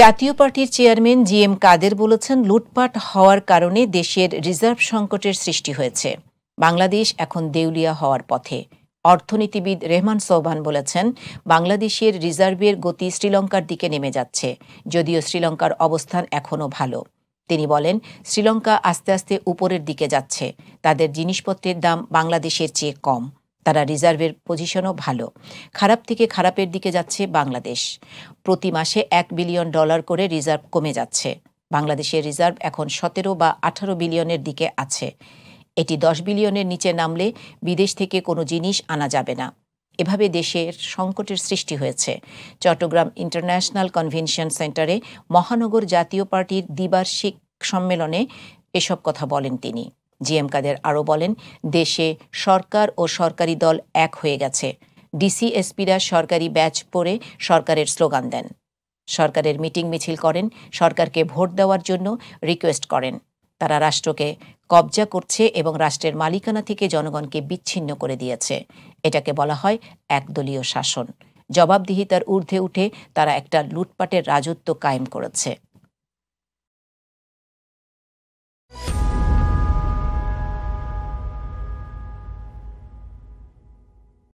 জাতীয় পার্টির chairman G M কাদের বলেছেন লুটপাট হওয়ার কারণে দেশের রিজার্ভ সংকটের সৃষ্টি হয়েছে বাংলাদেশ এখন দেউলিয়া হওয়ার পথে অর্থনীতিবিদ রেহমান সোবহান বলেছেন বাংলাদেশের রিজার্ভের গতি শ্রীলঙ্কার দিকে নেমে যাচ্ছে যদিও শ্রীলঙ্কার অবস্থান এখনও ভালো তিনি বলেন শ্রীলঙ্কা আস্তে আস্তে উপরের দিকে যাচ্ছে তাদের জিনিসপত্রের দাম বাংলাদেশের চেয়ে কম তারা রিজার্ভের পজিশনও ভালো খারাপ থেকে খারাপের দিকে যাচ্ছে বাংলাদেশ প্রতি মাসে এক বিলিয়ন ডলার করে রিজার্ভ কমে যাচ্ছে বাংলাদেশের রিজার্ভ এখন সতেরো বা আঠারো বিলিয়নের দিকে আছে এটি দশ বিলিয়নের নিচে নামলে বিদেশ থেকে কোনো জিনিস আনা যাবে না এভাবে দেশের সংকটের সৃষ্টি হয়েছে চট্টগ্রাম ইন্টারন্যাশনাল কনভেনশন সেন্টারে মহানগর জাতীয় পার্টির দ্বিবার্ষিক সম্মেলনে এসব কথা বলেন তিনি জি এম কাদের আরও বলেন দেশে সরকার ও সরকারি দল এক হয়ে গেছে ডিসিএসপিরা সরকারি ব্যাচ পরে সরকারের স্লোগান দেন সরকারের মিটিং মিছিল করেন সরকারকে ভোট দেওয়ার জন্য রিকোয়েস্ট করেন তারা রাষ্ট্রকে কবজা করছে এবং রাষ্ট্রের মালিকানা থেকে জনগণকে বিচ্ছিন্ন করে দিয়েছে এটাকে বলা হয় একদলীয় শাসন জবাবদিহিতার ঊর্ধ্বে উঠে তারা একটা লুটপাটের রাজত্ব কায়েম করেছে